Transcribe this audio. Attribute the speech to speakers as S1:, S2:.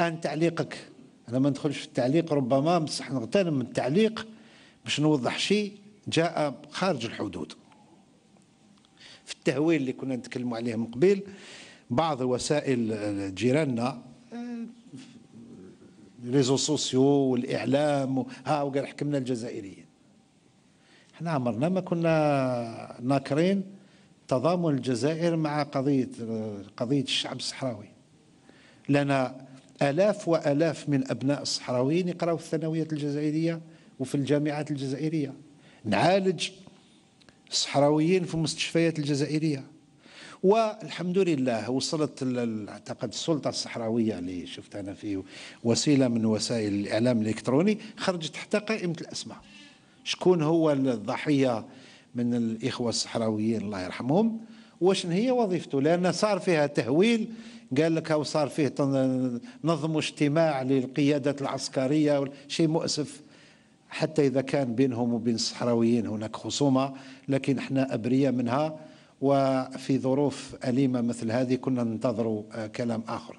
S1: ان تعليقك انا ما ندخلش في التعليق ربما بصح نغتنم التعليق باش نوضح شيء جاء خارج الحدود في التهويل اللي كنا نتكلموا عليه من قبيل بعض وسائل جيراننا آه، ريزو سوسيو والاعلام ها وقال حكمنا الجزائريين احنا عمرنا ما كنا ناكرين تضامن الجزائر مع قضيه آه، قضيه الشعب الصحراوي لنا آلاف وآلاف من أبناء الصحراويين يقرأوا في الثانويات الجزائرية وفي الجامعات الجزائرية نعالج الصحراويين في المستشفيات الجزائرية والحمد لله وصلت اعتقد السلطه الصحراويه اللي شفت انا في وسيله من وسائل الاعلام الالكتروني خرجت حتى قائمه الاسماء شكون هو الضحيه من الاخوه الصحراويين الله يرحمهم واش هي وظيفته لان صار فيها تهويل قال لك او صار فيه نظموا اجتماع للقيادات العسكريه شيء مؤسف حتى اذا كان بينهم وبين الصحراويين هناك خصومه لكن احنا ابرياء منها وفي ظروف اليمه مثل هذه كنا ننتظر آه، كلام اخر